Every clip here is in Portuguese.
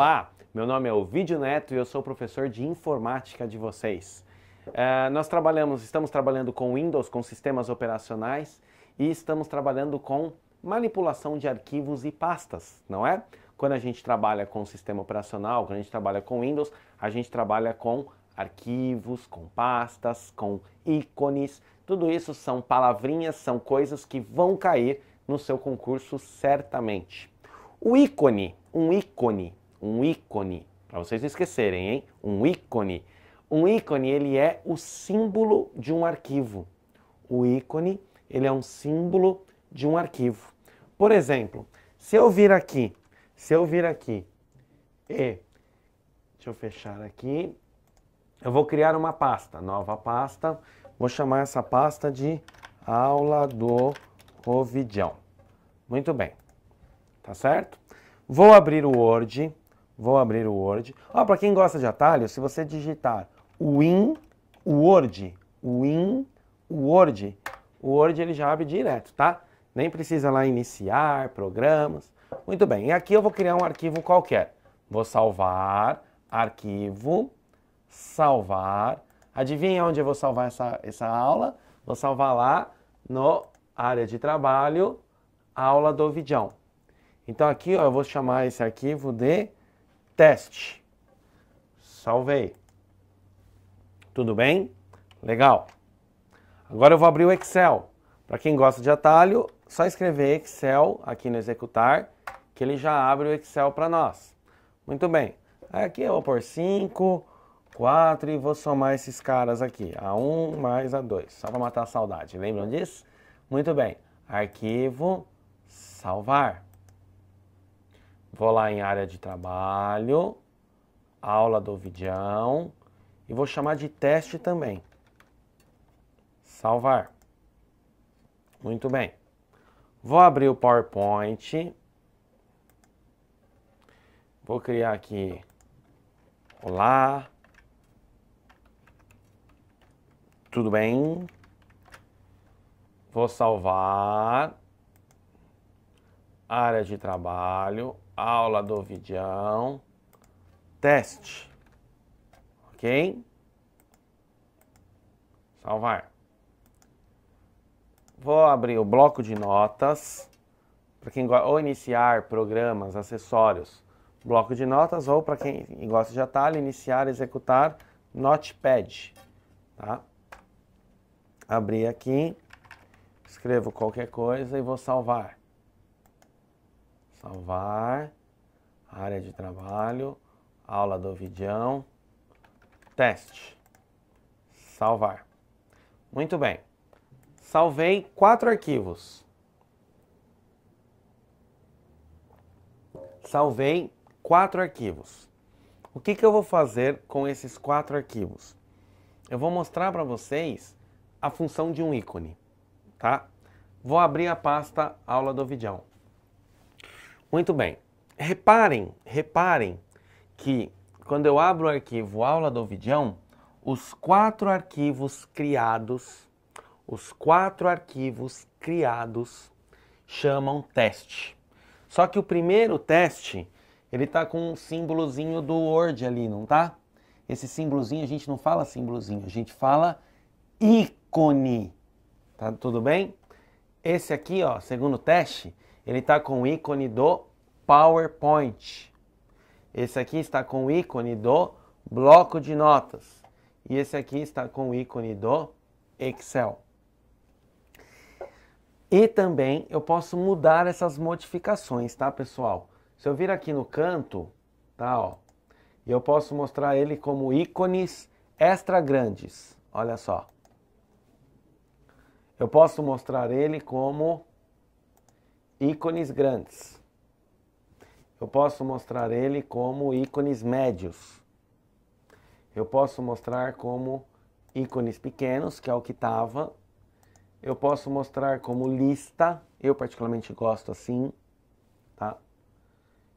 Olá, meu nome é Ovidio Neto e eu sou professor de informática de vocês. Uh, nós trabalhamos, estamos trabalhando com Windows, com sistemas operacionais e estamos trabalhando com manipulação de arquivos e pastas, não é? Quando a gente trabalha com sistema operacional, quando a gente trabalha com Windows, a gente trabalha com arquivos, com pastas, com ícones. Tudo isso são palavrinhas, são coisas que vão cair no seu concurso certamente. O ícone, um ícone um ícone, para vocês não esquecerem, hein? Um ícone. Um ícone, ele é o símbolo de um arquivo. O ícone, ele é um símbolo de um arquivo. Por exemplo, se eu vir aqui, se eu vir aqui e deixa eu fechar aqui, eu vou criar uma pasta, nova pasta, vou chamar essa pasta de aula do covidão Muito bem. Tá certo? Vou abrir o Word. Vou abrir o Word. Ó, para quem gosta de atalho, se você digitar Win Word, Win Word, o Word ele já abre direto, tá? Nem precisa lá iniciar programas. Muito bem, e aqui eu vou criar um arquivo qualquer. Vou salvar, arquivo, salvar. Adivinha onde eu vou salvar essa, essa aula? Vou salvar lá no área de trabalho, aula do Vidão. Então aqui ó, eu vou chamar esse arquivo de teste. Salvei. Tudo bem? Legal. Agora eu vou abrir o Excel. Para quem gosta de atalho, só escrever Excel aqui no executar, que ele já abre o Excel para nós. Muito bem. Aqui eu vou por 5, 4 e vou somar esses caras aqui. A1 mais A2, só para matar a saudade. Lembram disso? Muito bem. Arquivo, salvar. Vou lá em área de trabalho, aula do Ovidião e vou chamar de teste também. Salvar. Muito bem. Vou abrir o PowerPoint. Vou criar aqui. Olá. Tudo bem? Vou salvar. Área de trabalho aula do vídeo, teste, ok? Salvar. Vou abrir o bloco de notas, para quem ou iniciar programas, acessórios, bloco de notas, ou para quem gosta de atalho, iniciar, executar, notepad, tá? Abri aqui, escrevo qualquer coisa e vou salvar. Salvar, área de trabalho, aula do Ovidião, teste, salvar. Muito bem. Salvei quatro arquivos. Salvei quatro arquivos. O que, que eu vou fazer com esses quatro arquivos? Eu vou mostrar para vocês a função de um ícone, tá? Vou abrir a pasta aula do Vidjão. Muito bem. Reparem, reparem que quando eu abro o arquivo aula do Ovidião, os quatro arquivos criados, os quatro arquivos criados chamam teste. Só que o primeiro teste, ele tá com um símbolozinho do Word ali, não tá? Esse símbolozinho, a gente não fala símbolozinho, a gente fala ícone. Tá tudo bem? Esse aqui, ó, segundo teste, ele está com o ícone do PowerPoint. Esse aqui está com o ícone do bloco de notas. E esse aqui está com o ícone do Excel. E também eu posso mudar essas modificações, tá, pessoal? Se eu vir aqui no canto, tá, ó, eu posso mostrar ele como ícones extra grandes. Olha só. Eu posso mostrar ele como ícones grandes. Eu posso mostrar ele como ícones médios. Eu posso mostrar como ícones pequenos, que é o que estava. Eu posso mostrar como lista, eu particularmente gosto assim, tá?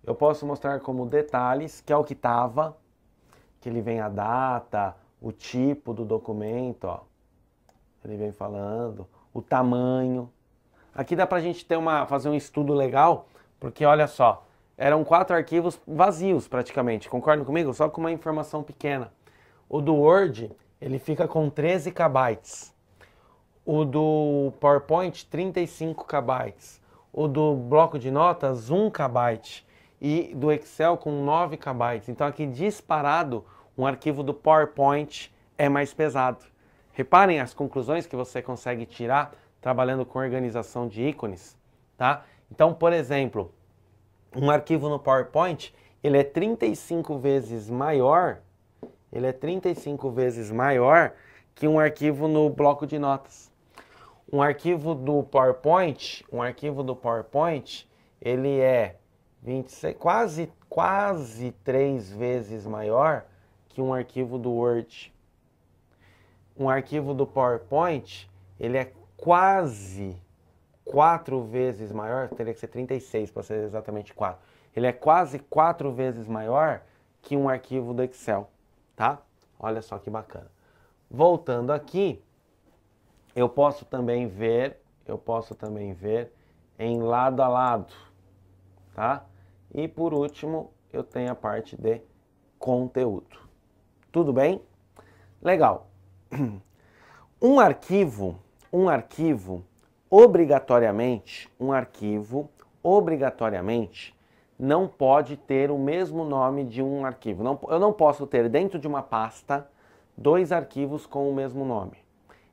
Eu posso mostrar como detalhes, que é o que estava, que ele vem a data, o tipo do documento, ó. Ele vem falando, o tamanho, Aqui dá pra gente ter uma, fazer um estudo legal, porque olha só, eram quatro arquivos vazios praticamente, concordam comigo? Só com uma informação pequena. O do Word, ele fica com 13 KB. O do PowerPoint, 35 KB. O do bloco de notas, 1 KB. E do Excel com 9 KB. Então aqui disparado, um arquivo do PowerPoint é mais pesado. Reparem as conclusões que você consegue tirar trabalhando com organização de ícones, tá? Então, por exemplo, um arquivo no PowerPoint, ele é 35 vezes maior, ele é 35 vezes maior que um arquivo no bloco de notas. Um arquivo do PowerPoint, um arquivo do PowerPoint, ele é 26, quase quase três vezes maior que um arquivo do Word. Um arquivo do PowerPoint, ele é quase quatro vezes maior, teria que ser 36 para ser exatamente 4. Ele é quase quatro vezes maior que um arquivo do Excel, tá? Olha só que bacana. Voltando aqui, eu posso também ver, eu posso também ver em lado a lado, tá? E por último, eu tenho a parte de conteúdo. Tudo bem? Legal. Um arquivo um arquivo obrigatoriamente, um arquivo obrigatoriamente não pode ter o mesmo nome de um arquivo. Não, eu não posso ter dentro de uma pasta dois arquivos com o mesmo nome.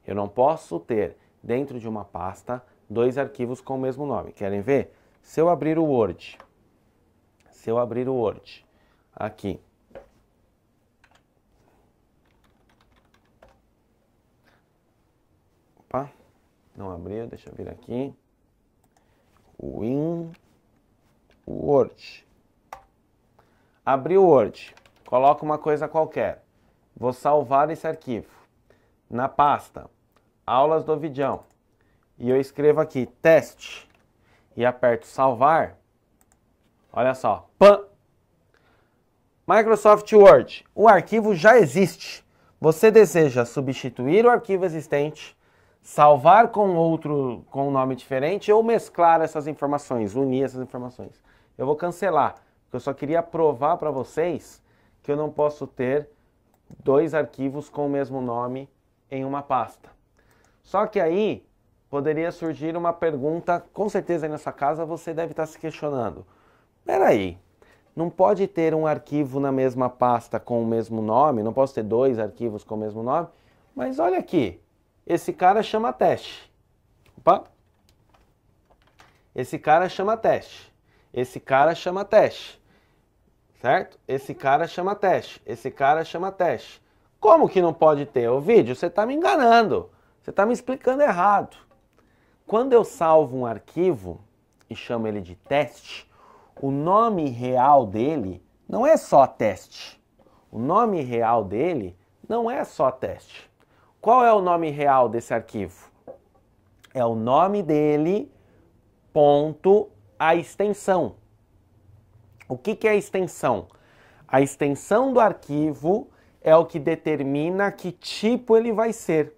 Eu não posso ter dentro de uma pasta dois arquivos com o mesmo nome. Querem ver? Se eu abrir o Word, se eu abrir o Word aqui Não abriu, deixa eu vir aqui. Win Word. Abri o Word. Coloca uma coisa qualquer. Vou salvar esse arquivo na pasta aulas do Vidão. E eu escrevo aqui teste e aperto salvar. Olha só. Pan. Microsoft Word. O arquivo já existe. Você deseja substituir o arquivo existente salvar com outro com um nome diferente ou mesclar essas informações, unir essas informações. Eu vou cancelar, porque eu só queria provar para vocês que eu não posso ter dois arquivos com o mesmo nome em uma pasta. Só que aí poderia surgir uma pergunta, com certeza aí na sua casa você deve estar tá se questionando. Peraí, não pode ter um arquivo na mesma pasta com o mesmo nome, não posso ter dois arquivos com o mesmo nome, mas olha aqui, esse cara chama teste. Opa! Esse cara chama teste. Esse cara chama teste. Certo? Esse cara chama teste. Esse cara chama teste. Como que não pode ter? O vídeo, você está me enganando. Você está me explicando errado. Quando eu salvo um arquivo e chamo ele de teste, o nome real dele não é só teste. O nome real dele não é só teste. Qual é o nome real desse arquivo? É o nome dele, ponto, a extensão. O que, que é a extensão? A extensão do arquivo é o que determina que tipo ele vai ser.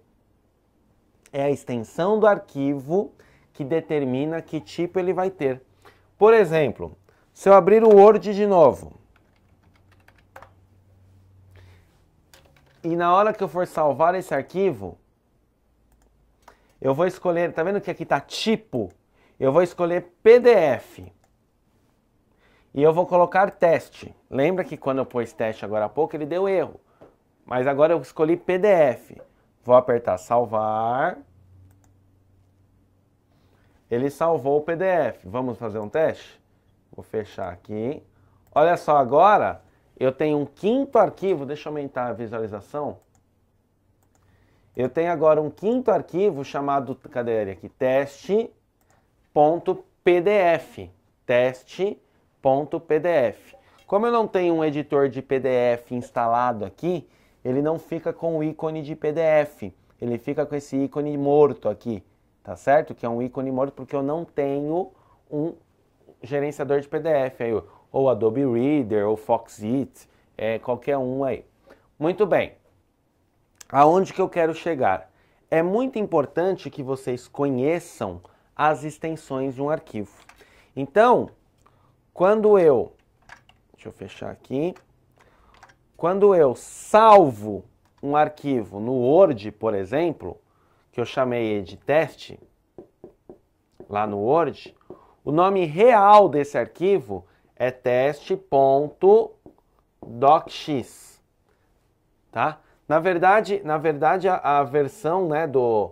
É a extensão do arquivo que determina que tipo ele vai ter. Por exemplo, se eu abrir o Word de novo, E na hora que eu for salvar esse arquivo, eu vou escolher, tá vendo que aqui tá tipo? Eu vou escolher PDF. E eu vou colocar teste. Lembra que quando eu pus teste agora há pouco, ele deu erro. Mas agora eu escolhi PDF. Vou apertar salvar. Ele salvou o PDF. Vamos fazer um teste? Vou fechar aqui. Olha só agora, eu tenho um quinto arquivo, deixa eu aumentar a visualização. Eu tenho agora um quinto arquivo chamado, cadê ele aqui? Teste.pdf. Teste.pdf. Como eu não tenho um editor de PDF instalado aqui, ele não fica com o ícone de PDF. Ele fica com esse ícone morto aqui, tá certo? Que é um ícone morto porque eu não tenho um gerenciador de PDF. Aí ou Adobe Reader, ou Foxit, é, qualquer um aí. Muito bem, aonde que eu quero chegar? É muito importante que vocês conheçam as extensões de um arquivo. Então, quando eu, deixa eu fechar aqui, quando eu salvo um arquivo no Word, por exemplo, que eu chamei de teste, lá no Word, o nome real desse arquivo é teste.docx, tá? Na verdade, na verdade a, a versão, né, do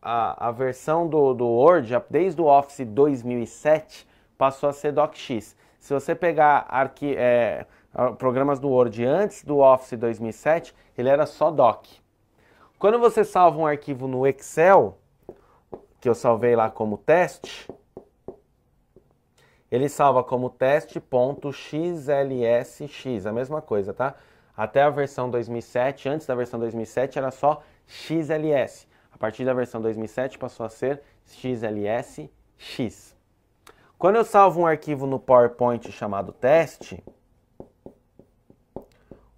a, a versão do, do Word, desde o Office 2007, passou a ser docx. Se você pegar arqui, é, programas do Word antes do Office 2007, ele era só doc. Quando você salva um arquivo no Excel, que eu salvei lá como teste, ele salva como teste.xlsx, a mesma coisa, tá? Até a versão 2007, antes da versão 2007 era só xls. A partir da versão 2007 passou a ser xlsx. Quando eu salvo um arquivo no PowerPoint chamado teste,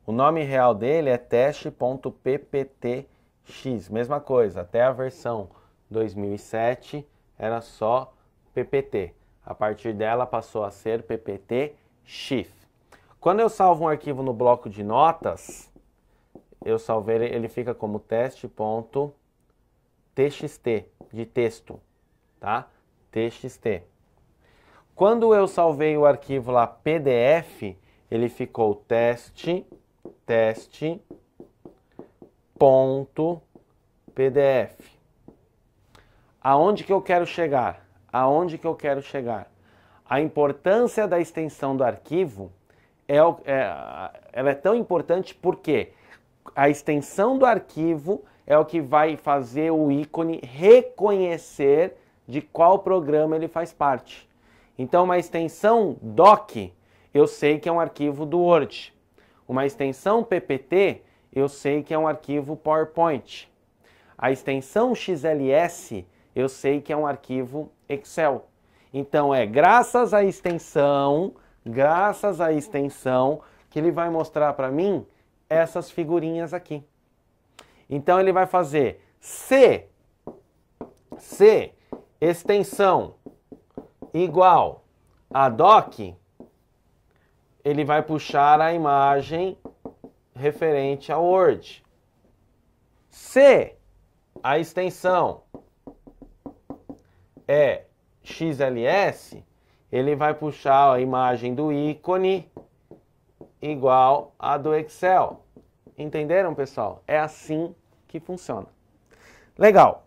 o nome real dele é teste.pptx. Mesma coisa, até a versão 2007 era só ppt. A partir dela passou a ser PPT Shift. Quando eu salvo um arquivo no bloco de notas, eu salvei ele, ele fica como teste.txt de texto, tá? txt. Quando eu salvei o arquivo lá PDF, ele ficou teste teste ponto pdf. Aonde que eu quero chegar? aonde que eu quero chegar. A importância da extensão do arquivo é, é, ela é tão importante porque a extensão do arquivo é o que vai fazer o ícone reconhecer de qual programa ele faz parte. Então, uma extensão doc, eu sei que é um arquivo do Word. Uma extensão PPT, eu sei que é um arquivo PowerPoint. A extensão XLS, eu sei que é um arquivo Excel. Então é graças à extensão, graças à extensão, que ele vai mostrar para mim essas figurinhas aqui. Então ele vai fazer C, C, extensão igual a doc, ele vai puxar a imagem referente ao Word. C, a extensão é XLS, ele vai puxar a imagem do ícone igual a do Excel. Entenderam, pessoal? É assim que funciona. Legal.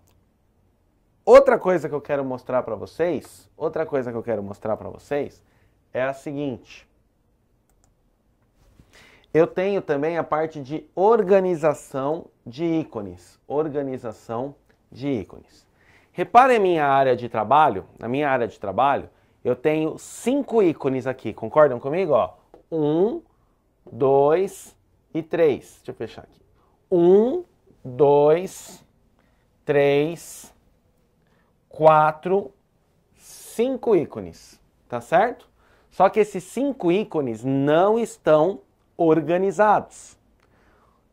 Outra coisa que eu quero mostrar para vocês, outra coisa que eu quero mostrar para vocês é a seguinte. Eu tenho também a parte de organização de ícones, organização de ícones. Reparem a minha área de trabalho. Na minha área de trabalho, eu tenho cinco ícones aqui. Concordam comigo? Ó, um, dois e três. Deixa eu fechar aqui. Um, dois, três, quatro, cinco ícones. Tá certo? Só que esses cinco ícones não estão organizados.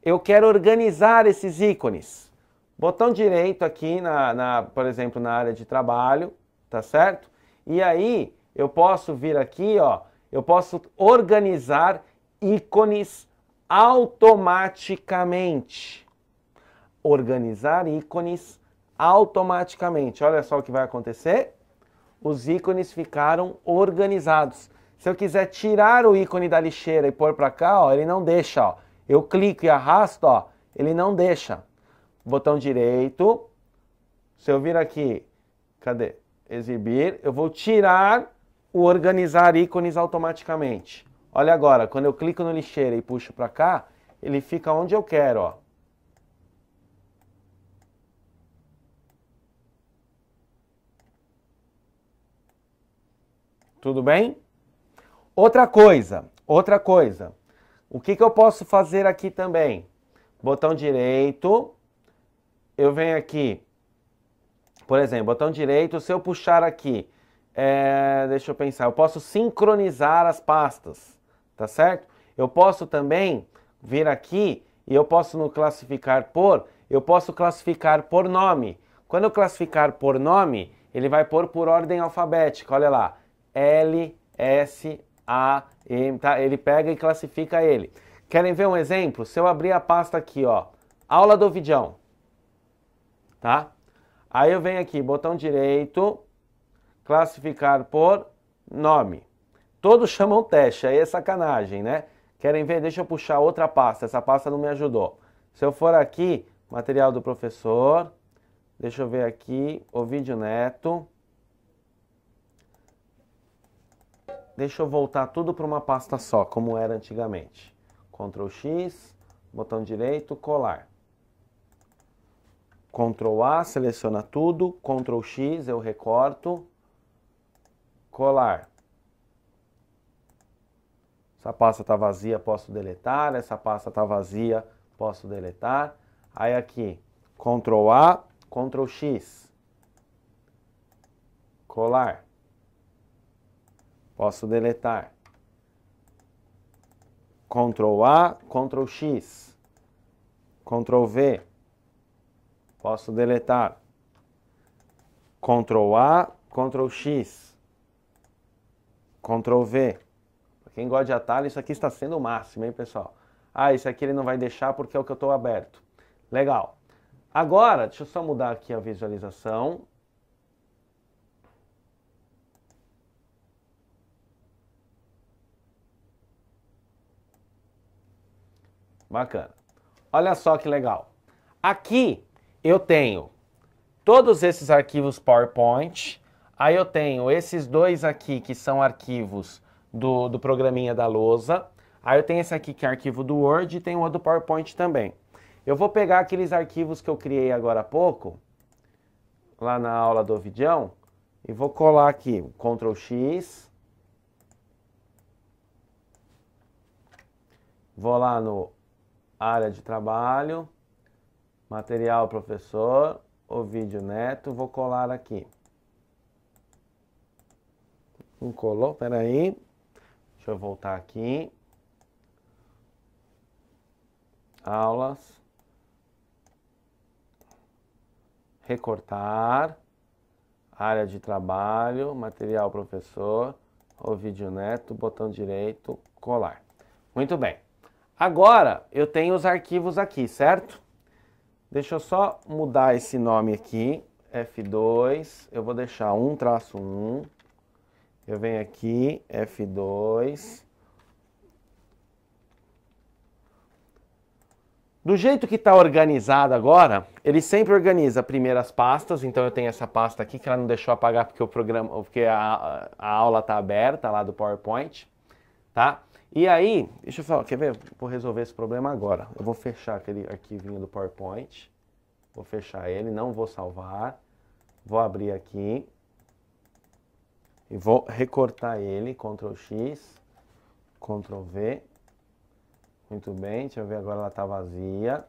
Eu quero organizar esses ícones. Botão direito aqui, na, na, por exemplo, na área de trabalho, tá certo? E aí eu posso vir aqui, ó, eu posso organizar ícones automaticamente. Organizar ícones automaticamente. Olha só o que vai acontecer. Os ícones ficaram organizados. Se eu quiser tirar o ícone da lixeira e pôr para cá, ó, ele não deixa. Ó. Eu clico e arrasto, ó, ele não deixa botão direito. Se eu vir aqui, cadê? Exibir, eu vou tirar o organizar ícones automaticamente. Olha agora, quando eu clico no lixeira e puxo para cá, ele fica onde eu quero, ó. Tudo bem? Outra coisa, outra coisa. O que, que eu posso fazer aqui também? Botão direito, eu venho aqui, por exemplo, botão direito, se eu puxar aqui, é, deixa eu pensar, eu posso sincronizar as pastas, tá certo? Eu posso também vir aqui e eu posso no classificar por, eu posso classificar por nome. Quando eu classificar por nome, ele vai pôr por ordem alfabética, olha lá, L, S, A, M, tá? Ele pega e classifica ele. Querem ver um exemplo? Se eu abrir a pasta aqui, ó, aula do Vidão, tá? Aí eu venho aqui, botão direito, classificar por nome. Todos chamam teste, aí é sacanagem, né? Querem ver? Deixa eu puxar outra pasta, essa pasta não me ajudou. Se eu for aqui, material do professor, deixa eu ver aqui, o vídeo neto. Deixa eu voltar tudo para uma pasta só, como era antigamente. Ctrl X, botão direito, colar. Ctrl A, seleciona tudo, Ctrl X, eu recorto, colar. Essa pasta está vazia, posso deletar, essa pasta está vazia, posso deletar. Aí aqui, Ctrl A, Ctrl X, colar. Posso deletar. Ctrl A, Ctrl X, Ctrl V, Posso deletar. Ctrl A, Ctrl X. Ctrl V. Para quem gosta de atalho, isso aqui está sendo o máximo, hein, pessoal? Ah, isso aqui ele não vai deixar porque é o que eu estou aberto. Legal. Agora, deixa eu só mudar aqui a visualização. Bacana. Olha só que legal. Aqui eu tenho todos esses arquivos PowerPoint, aí eu tenho esses dois aqui que são arquivos do, do programinha da lousa, aí eu tenho esse aqui que é arquivo do Word e tem o do PowerPoint também. Eu vou pegar aqueles arquivos que eu criei agora há pouco, lá na aula do Ovidião, e vou colar aqui, Ctrl X, vou lá no área de trabalho, Material professor, o vídeo neto, vou colar aqui. Não colou, peraí. Deixa eu voltar aqui. Aulas. Recortar. Área de trabalho, material professor, o vídeo neto, botão direito, colar. Muito bem. Agora eu tenho os arquivos aqui, certo? Deixa eu só mudar esse nome aqui, F2, eu vou deixar 1 traço 1, eu venho aqui, F2. Do jeito que está organizado agora, ele sempre organiza primeiro as pastas, então eu tenho essa pasta aqui que ela não deixou apagar porque o programa, porque a, a aula está aberta lá do PowerPoint, tá? E aí, deixa eu falar, quer ver? Vou resolver esse problema agora. Eu vou fechar aquele arquivinho do PowerPoint. Vou fechar ele, não vou salvar. Vou abrir aqui. E vou recortar ele, Ctrl X, Ctrl V. Muito bem, deixa eu ver agora ela está vazia.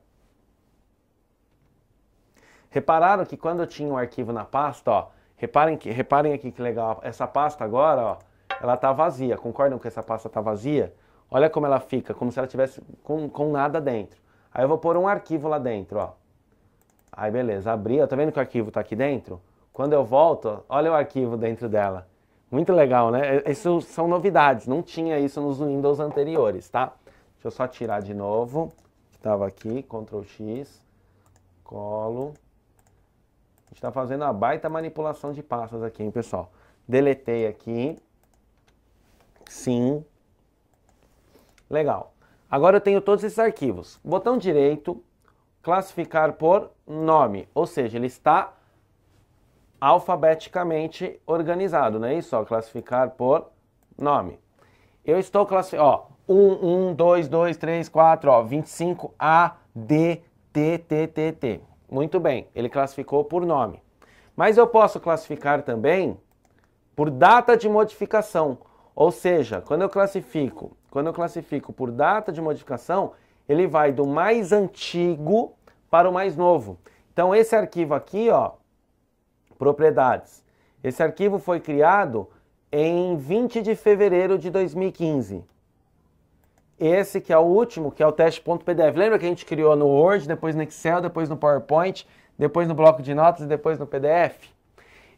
Repararam que quando eu tinha o um arquivo na pasta, ó, reparem, que, reparem aqui que legal, essa pasta agora, ó, ela tá vazia. Concordam que essa pasta tá vazia? Olha como ela fica, como se ela tivesse com, com nada dentro. Aí eu vou pôr um arquivo lá dentro, ó. Aí beleza, abri, ó, tá vendo que o arquivo tá aqui dentro? Quando eu volto, olha o arquivo dentro dela. Muito legal, né? Isso são novidades, não tinha isso nos Windows anteriores, tá? Deixa eu só tirar de novo, estava aqui, Ctrl X, colo. A gente está fazendo uma baita manipulação de pastas aqui, hein, pessoal? Deletei aqui, Sim. Legal. Agora eu tenho todos esses arquivos. Botão direito, classificar por nome, ou seja, ele está alfabeticamente organizado, não é isso? Ó, classificar por nome. Eu estou classificando, ó, 1, 1, 2, 2, 3, 4, ó, 25 A, D, T, T, T, T. Muito bem, ele classificou por nome. Mas eu posso classificar também por data de modificação. Ou seja, quando eu classifico, quando eu classifico por data de modificação, ele vai do mais antigo para o mais novo. Então esse arquivo aqui, ó, propriedades. Esse arquivo foi criado em 20 de fevereiro de 2015. Esse que é o último, que é o teste.pdf. Lembra que a gente criou no Word, depois no Excel, depois no PowerPoint, depois no bloco de notas e depois no PDF?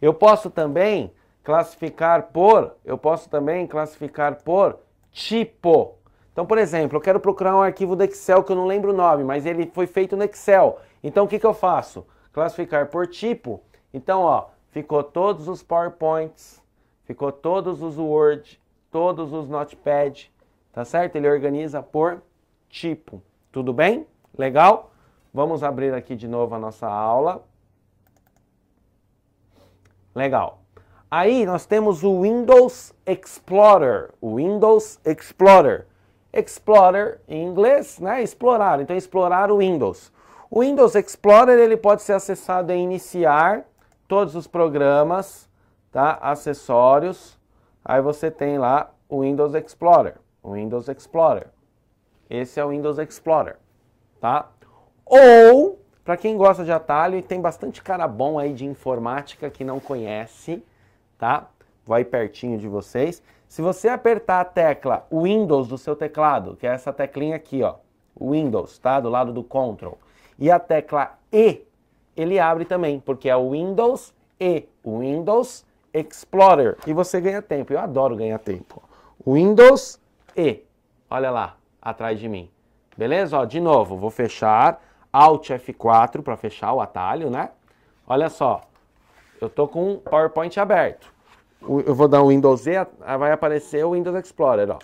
Eu posso também classificar por, eu posso também classificar por tipo. Então, por exemplo, eu quero procurar um arquivo do Excel que eu não lembro o nome, mas ele foi feito no Excel. Então, o que, que eu faço? Classificar por tipo. Então, ó, ficou todos os PowerPoints, ficou todos os Word, todos os Notepad, tá certo? Ele organiza por tipo. Tudo bem? Legal? Vamos abrir aqui de novo a nossa aula. Legal. Aí nós temos o Windows Explorer, o Windows Explorer. Explorer em inglês, né? Explorar, então explorar o Windows. O Windows Explorer ele pode ser acessado em iniciar todos os programas, tá? Acessórios. Aí você tem lá o Windows Explorer, o Windows Explorer. Esse é o Windows Explorer, tá? Ou para quem gosta de atalho e tem bastante cara bom aí de informática que não conhece, tá? Vai pertinho de vocês. Se você apertar a tecla Windows do seu teclado, que é essa teclinha aqui, ó, Windows, tá? Do lado do Control, e a tecla E, ele abre também, porque é o Windows E, Windows Explorer. E você ganha tempo, eu adoro ganhar tempo. Windows E, olha lá, atrás de mim. Beleza? Ó, de novo, vou fechar, Alt F4 para fechar o atalho, né? Olha só, eu estou com o PowerPoint aberto. Eu vou dar um Windows Z, vai aparecer o Windows Explorer. Ó.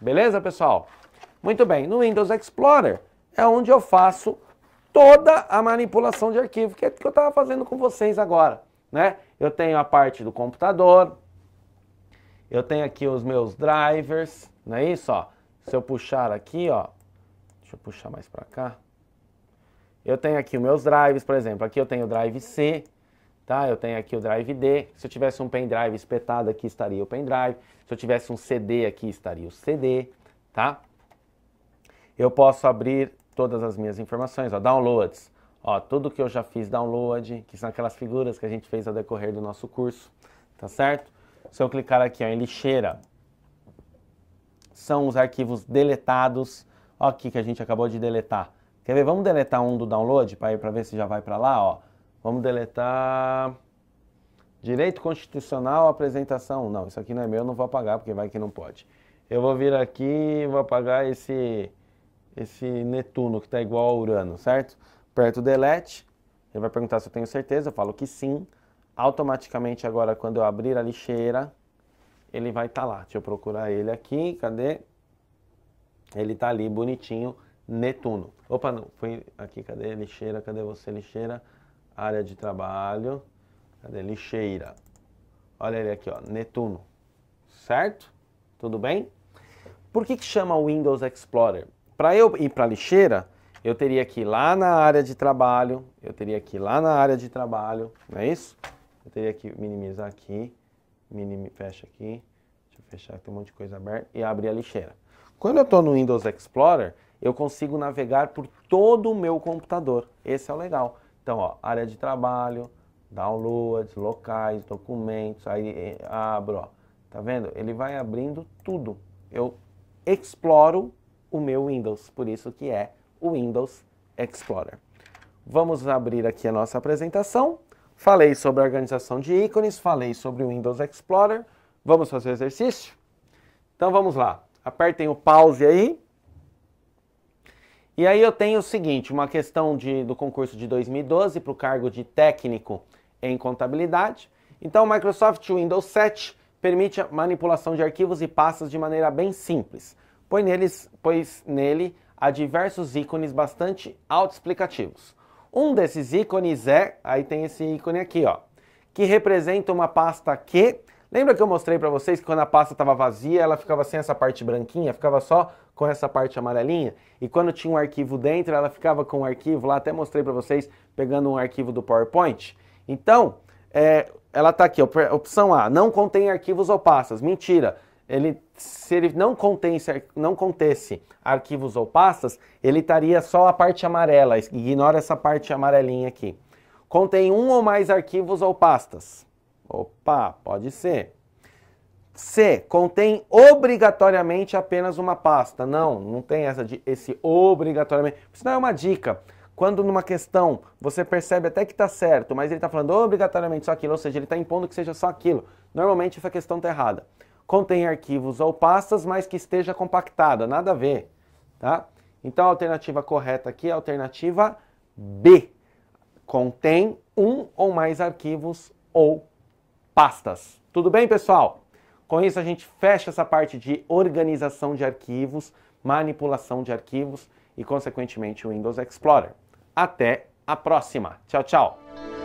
Beleza, pessoal? Muito bem, no Windows Explorer é onde eu faço toda a manipulação de arquivo, que é o que eu estava fazendo com vocês agora. Né? Eu tenho a parte do computador, eu tenho aqui os meus drivers, não é isso? Ó? Se eu puxar aqui, ó, deixa eu puxar mais para cá. Eu tenho aqui os meus drives, por exemplo, aqui eu tenho o drive C, Tá? Eu tenho aqui o drive D. Se eu tivesse um pendrive espetado aqui, estaria o pendrive. Se eu tivesse um CD aqui, estaria o CD. Tá? Eu posso abrir todas as minhas informações, ó, downloads. Ó, tudo que eu já fiz download, que são aquelas figuras que a gente fez ao decorrer do nosso curso, tá certo? Se eu clicar aqui ó, em lixeira, são os arquivos deletados. Ó, aqui que a gente acabou de deletar. Quer ver? Vamos deletar um do download para ver se já vai para lá, ó. Vamos deletar. Direito constitucional, apresentação. Não, isso aqui não é meu, eu não vou apagar, porque vai que não pode. Eu vou vir aqui e vou apagar esse, esse Netuno, que está igual a Urano, certo? Aperto Delete. Ele vai perguntar se eu tenho certeza. Eu falo que sim. Automaticamente, agora, quando eu abrir a lixeira, ele vai estar tá lá. Deixa eu procurar ele aqui. Cadê? Ele está ali, bonitinho. Netuno. Opa, não. Foi aqui. Cadê a lixeira? Cadê você, lixeira? área de trabalho, cadê? lixeira. Olha ele aqui, ó, Netuno. Certo? Tudo bem? Por que, que chama Windows Explorer? Para eu ir para a lixeira, eu teria que ir lá na área de trabalho, eu teria que ir lá na área de trabalho, não é isso? Eu teria que minimizar aqui, fecha aqui, deixa eu fechar, tem um monte de coisa aberta, e abrir a lixeira. Quando eu estou no Windows Explorer, eu consigo navegar por todo o meu computador. Esse é o legal. Então, ó, área de trabalho, downloads, locais, documentos, aí abro, ó. Tá vendo? Ele vai abrindo tudo. Eu exploro o meu Windows, por isso que é o Windows Explorer. Vamos abrir aqui a nossa apresentação. Falei sobre a organização de ícones, falei sobre o Windows Explorer. Vamos fazer o exercício? Então vamos lá. Apertem o pause aí e aí eu tenho o seguinte, uma questão de, do concurso de 2012 para o cargo de técnico em contabilidade. Então, o Microsoft Windows 7 permite a manipulação de arquivos e pastas de maneira bem simples, pois, neles, pois nele há diversos ícones bastante autoexplicativos. Um desses ícones é, aí tem esse ícone aqui, ó, que representa uma pasta que Lembra que eu mostrei para vocês que quando a pasta estava vazia, ela ficava sem essa parte branquinha, ficava só com essa parte amarelinha? E quando tinha um arquivo dentro, ela ficava com o um arquivo lá, até mostrei para vocês pegando um arquivo do PowerPoint. Então, é, ela está aqui, op opção A, não contém arquivos ou pastas. Mentira! Ele, se ele não contesse, não contesse arquivos ou pastas, ele estaria só a parte amarela. Ignora essa parte amarelinha aqui. Contém um ou mais arquivos ou pastas. Opa, pode ser. C. Contém obrigatoriamente apenas uma pasta. Não, não tem essa de esse obrigatoriamente. Isso não é uma dica. Quando numa questão você percebe até que está certo, mas ele está falando obrigatoriamente só aquilo, ou seja, ele está impondo que seja só aquilo. Normalmente essa questão está errada. Contém arquivos ou pastas, mas que esteja compactada. Nada a ver. Tá? Então a alternativa correta aqui é a alternativa B. Contém um ou mais arquivos ou pastas pastas. Tudo bem, pessoal? Com isso, a gente fecha essa parte de organização de arquivos, manipulação de arquivos e, consequentemente, o Windows Explorer. Até a próxima. Tchau, tchau.